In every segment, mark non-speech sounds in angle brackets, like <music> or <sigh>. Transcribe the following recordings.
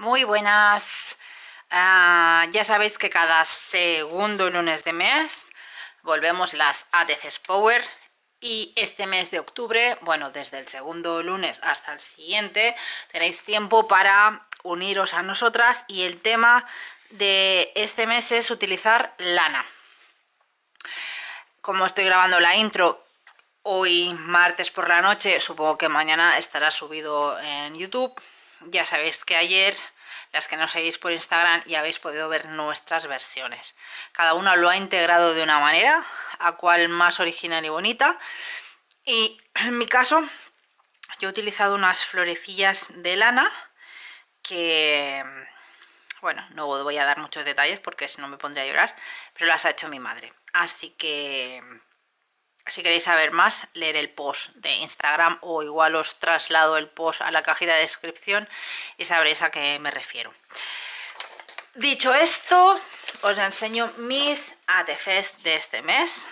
Muy buenas. Ah, ya sabéis que cada segundo lunes de mes volvemos las ATCs Power y este mes de octubre, bueno, desde el segundo lunes hasta el siguiente, tenéis tiempo para uniros a nosotras y el tema de este mes es utilizar lana. Como estoy grabando la intro hoy martes por la noche, supongo que mañana estará subido en YouTube ya sabéis que ayer, las que nos seguís por Instagram, ya habéis podido ver nuestras versiones. Cada una lo ha integrado de una manera, a cual más original y bonita. Y <clears throat> en mi caso, yo he utilizado unas florecillas de lana que... Bueno, no voy a dar muchos detalles porque si no me pondría a llorar, pero las ha hecho mi madre. Así que si queréis saber más, leer el post de Instagram o igual os traslado el post a la cajita de descripción y sabréis a qué me refiero. Dicho esto, os enseño mis ATCs de este mes,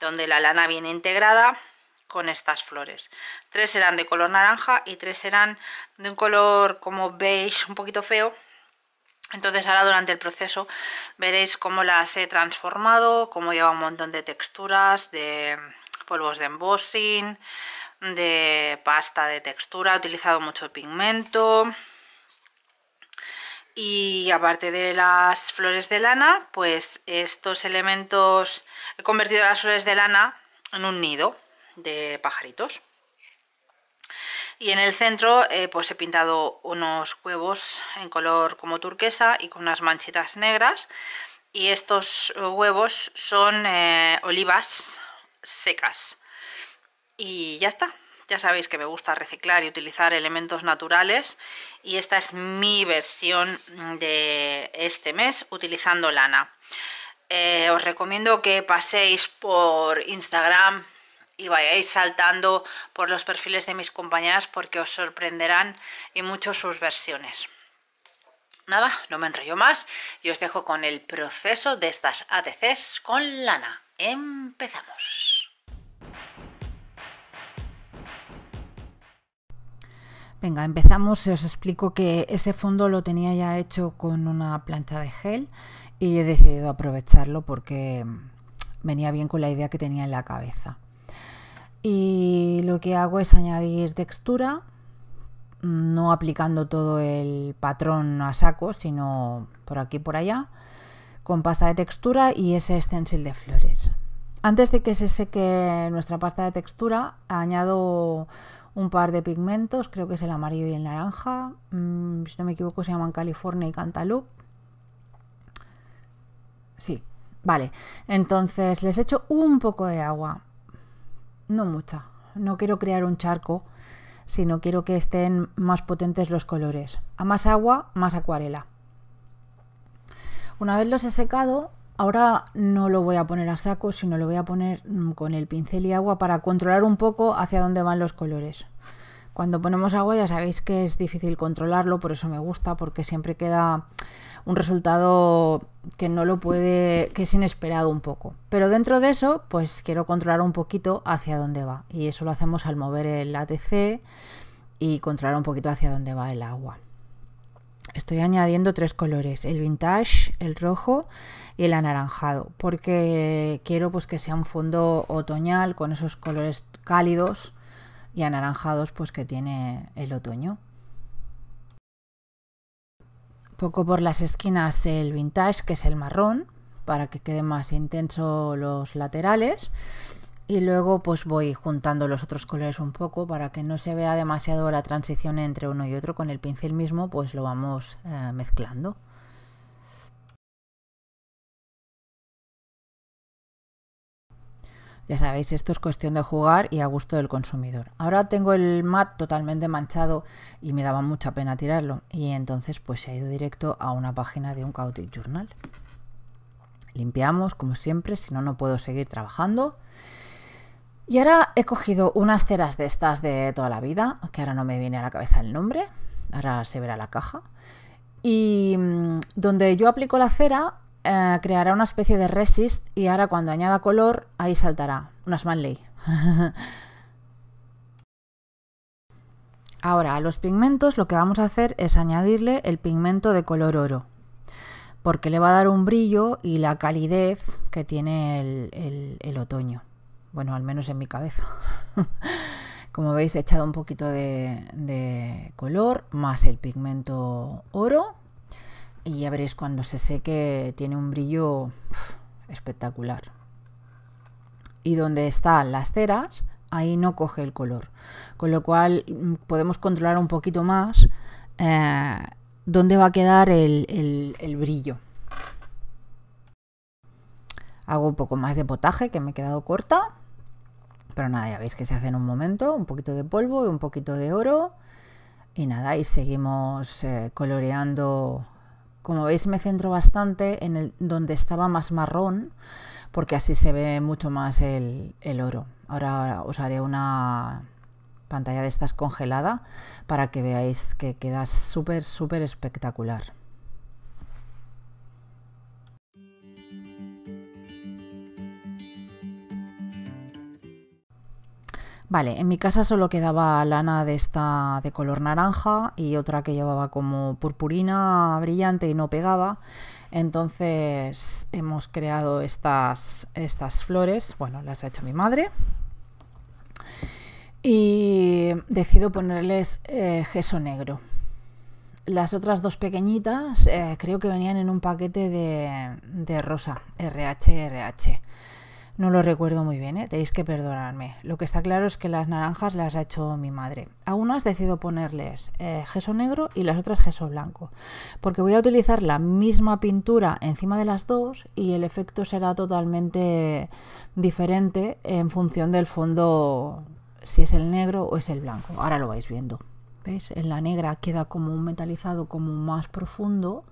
donde la lana viene integrada con estas flores. Tres serán de color naranja y tres serán de un color como beige, un poquito feo, entonces ahora durante el proceso veréis cómo las he transformado, cómo lleva un montón de texturas, de polvos de embossing, de pasta de textura, he utilizado mucho pigmento y aparte de las flores de lana, pues estos elementos, he convertido las flores de lana en un nido de pajaritos y en el centro eh, pues he pintado unos huevos en color como turquesa y con unas manchitas negras y estos eh, huevos son eh, olivas secas y ya está ya sabéis que me gusta reciclar y utilizar elementos naturales y esta es mi versión de este mes utilizando lana os recomiendo que paséis por Instagram y vayáis saltando por los perfiles de mis compañeras porque os sorprenderán y mucho sus versiones. Nada, no me enrollo más y os dejo con el proceso de estas ATCs con lana. Empezamos. Venga, empezamos. Os explico que ese fondo lo tenía ya hecho con una plancha de gel y he decidido aprovecharlo porque venía bien con la idea que tenía en la cabeza y lo que hago es añadir textura mm, no aplicando todo el patrón a saco sino por aquí por allá con pasta de textura y ese stencil de flores antes de que se seque nuestra pasta de textura añado un par de pigmentos creo que es el amarillo y el naranja mm, si no me equivoco se llaman California y Cantaloupe sí vale entonces les echo un poco de agua no mucha. No quiero crear un charco, sino quiero que estén más potentes los colores. A más agua, más acuarela. Una vez los he secado, ahora no lo voy a poner a saco, sino lo voy a poner mm, con el pincel y agua para controlar un poco hacia dónde van los colores. Cuando ponemos agua ya sabéis que es difícil controlarlo, por eso me gusta, porque siempre queda un resultado que no lo puede, que es inesperado un poco. Pero dentro de eso, pues quiero controlar un poquito hacia dónde va. Y eso lo hacemos al mover el ATC y controlar un poquito hacia dónde va el agua. Estoy añadiendo tres colores, el vintage, el rojo y el anaranjado, porque quiero pues que sea un fondo otoñal con esos colores cálidos y anaranjados pues que tiene el otoño. Poco por las esquinas el vintage, que es el marrón, para que quede más intenso los laterales. Y luego pues voy juntando los otros colores un poco para que no se vea demasiado la transición entre uno y otro. Con el pincel mismo pues lo vamos eh, mezclando. Ya sabéis, esto es cuestión de jugar y a gusto del consumidor. Ahora tengo el mat totalmente manchado y me daba mucha pena tirarlo. Y entonces pues se ha ido directo a una página de un Chaotic Journal. Limpiamos como siempre, si no, no puedo seguir trabajando. Y ahora he cogido unas ceras de estas de toda la vida, que ahora no me viene a la cabeza el nombre, ahora se verá la caja. Y mm, donde yo aplico la cera, eh, creará una especie de resist y ahora cuando añada color, ahí saltará. Una Smiley. <laughs> ahora, a los pigmentos lo que vamos a hacer es añadirle el pigmento de color oro. Porque le va a dar un brillo y la calidez que tiene el, otoño. Bueno, al menos en mi cabeza. <laughs> Como veis, he echado un poquito de color más el pigmento oro y ya veréis cuando se seque tiene un brillo espectacular. Y donde están las ceras, ahí no coge el color. Con lo cual mm, podemos controlar un poquito más eh, dónde va a quedar el, brillo. Hago un poco más de potaje que me he quedado corta. Pero nada, ya veis que se hace en un momento, un poquito de polvo y un poquito de oro. Y nada, y seguimos eh, coloreando como veis me centro bastante en el, donde estaba más marrón, porque así se ve mucho más el, el oro. Ahora os haré una pantalla de estas congelada para que veáis que queda súper, súper espectacular. Vale, en mi casa solo quedaba lana de esta de color naranja y otra que llevaba como purpurina brillante y no pegaba. Entonces hemos creado estas, estas flores, bueno, las ha hecho mi madre. Y decido ponerles eh, gesso negro. Las otras dos pequeñitas eh, creo que venían en un paquete de, de rosa, RHRH. No lo recuerdo muy bien, ¿eh? tenéis que perdonarme. Lo que está claro es que las naranjas las ha hecho mi madre. A unas decido ponerles eh, gesso negro y las otras gesso blanco, porque voy a utilizar la misma pintura encima de las dos y el efecto será totalmente diferente en función del fondo, si es el negro o es el blanco. Ahora lo vais viendo. ¿Veis? En la negra queda como un metalizado como más profundo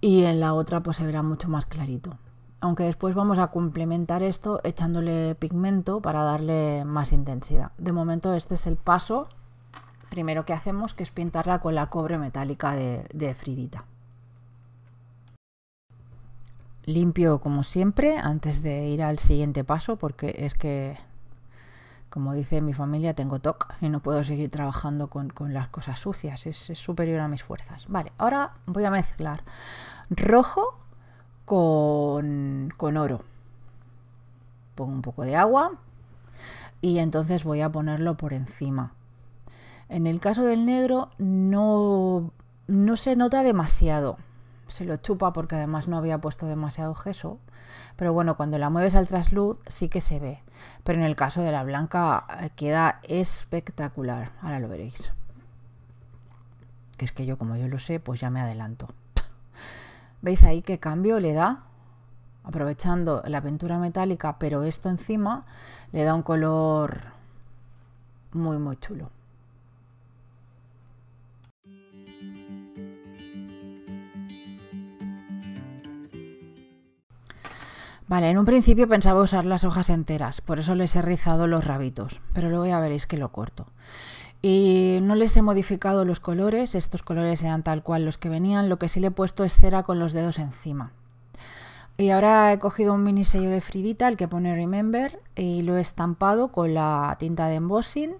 y en la otra pues se verá mucho más clarito aunque después vamos a complementar esto echándole pigmento para darle más intensidad. De momento este es el paso primero que hacemos, que es pintarla con la cobre metálica de, Fridita. Limpio como siempre antes de ir al siguiente paso porque es que, como dice mi familia, tengo TOC y no puedo seguir trabajando con, las cosas sucias, es superior a mis fuerzas. Vale, ahora voy a mezclar rojo con, con oro. Pongo un poco de agua y entonces voy a ponerlo por encima. En el caso del negro no, no se nota demasiado. Se lo chupa porque además no había puesto demasiado gesso. Pero bueno, cuando la mueves al trasluz sí que se ve. Pero en el caso de la blanca eh, queda espectacular. Ahora lo veréis. Que es que yo, como yo lo sé, pues ya me adelanto. <laughs> ¿Veis ahí qué cambio le da? Aprovechando la pintura metálica, pero esto encima le da un color muy, muy chulo. Vale, en un principio pensaba usar las hojas enteras, por eso les he rizado los rabitos, pero luego ya veréis que lo corto y no les he modificado los colores, estos colores eran tal cual los que venían, lo que sí le he puesto es cera con los dedos encima. Y ahora he cogido un mini sello de Fridita, el que pone Remember, y lo he estampado con la tinta de embossing.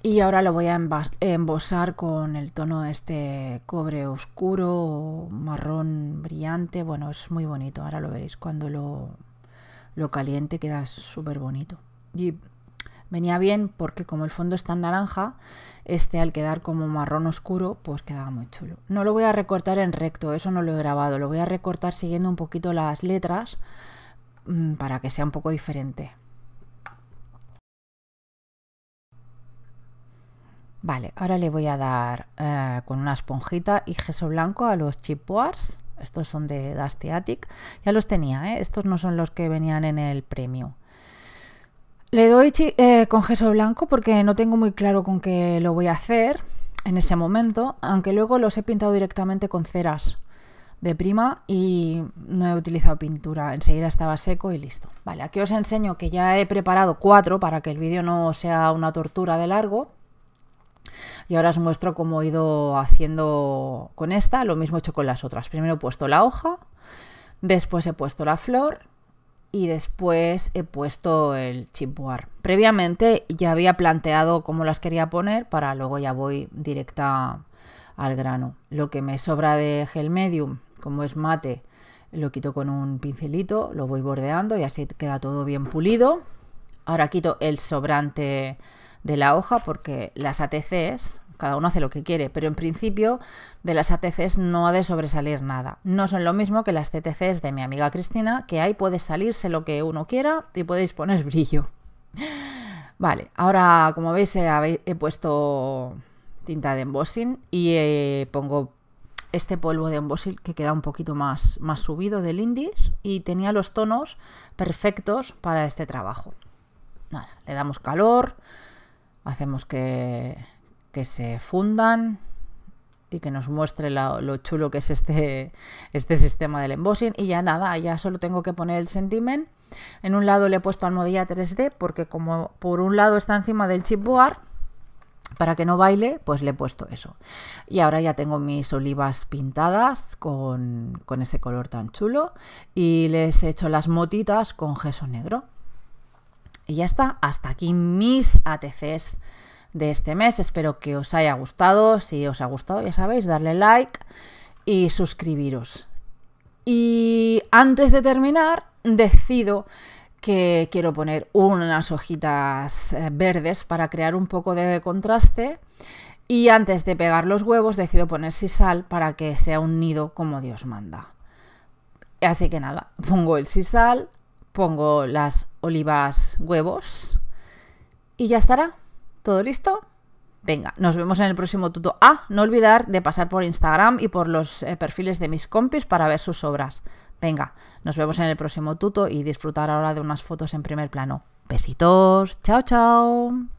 Y ahora lo voy a embosar con el tono este cobre oscuro, marrón brillante. Bueno, es muy bonito, ahora lo veréis. Cuando lo, lo caliente queda súper bonito. Y Venía bien porque como el fondo está en naranja, este al quedar como marrón oscuro, pues quedaba muy chulo. No lo voy a recortar en recto, eso no lo he grabado, lo voy a recortar siguiendo un poquito las letras mm, para que sea un poco diferente. Vale, ahora le voy a dar eh, con una esponjita y gesso blanco a los chipoars. Estos son de Attic, Ya los tenía, eh. estos no son los que venían en el premio. Le doy eh, con gesso blanco porque no tengo muy claro con qué lo voy a hacer en ese momento, aunque luego los he pintado directamente con ceras de prima y no he utilizado pintura, enseguida estaba seco y listo. Vale, aquí os enseño que ya he preparado cuatro para que el vídeo no sea una tortura de largo. Y ahora os muestro cómo he ido haciendo con esta, lo mismo he hecho con las otras. Primero he puesto la hoja, después he puesto la flor y después he puesto el chipboard. Previamente ya había planteado cómo las quería poner para luego ya voy directa al grano. Lo que me sobra de gel medium, como es mate, lo quito con un pincelito, lo voy bordeando y así queda todo bien pulido. Ahora quito el sobrante de la hoja porque las ATCs cada uno hace lo que quiere, pero en principio de las ATCs no ha de sobresalir nada. No son lo mismo que las TTCs de mi amiga Cristina, que ahí puede salirse lo que uno quiera y podéis poner <laughs> brillo. Vale, ahora como veis he, puesto tinta de embossing y eh, pongo este polvo de embossing que queda un poquito más, más subido del índice y tenía los tonos perfectos para este trabajo. Nada, le damos calor, hacemos que que se fundan y que nos muestre lo chulo que es este, este sistema del embossing. Y ya nada, ya solo tengo que poner el sentiment. En un lado le he puesto almohadilla 3D porque como por un lado está encima del chipboard, para que no baile, pues le he puesto eso. Y ahora ya tengo mis olivas pintadas con, con ese color tan chulo y les he hecho las motitas con gesso negro. Y ya está, hasta aquí mis ATCs de este mes. Espero que os haya gustado. Si os ha gustado, ya sabéis, darle like y suscribiros. Y antes de terminar, decido que quiero poner unas hojitas eh, verdes para crear un poco de contraste. Y antes de pegar los huevos, decido poner sisal para que sea un nido como Dios manda. Así que nada, pongo el sisal, pongo las olivas huevos y ya estará. ¿Todo listo? Venga, nos vemos en el próximo tuto. Ah, no olvidar de pasar por Instagram y por los eh, perfiles de mis compis para ver sus obras. Venga, nos vemos en el próximo tuto y disfrutar ahora de unas fotos en primer plano. Besitos, chao, chao.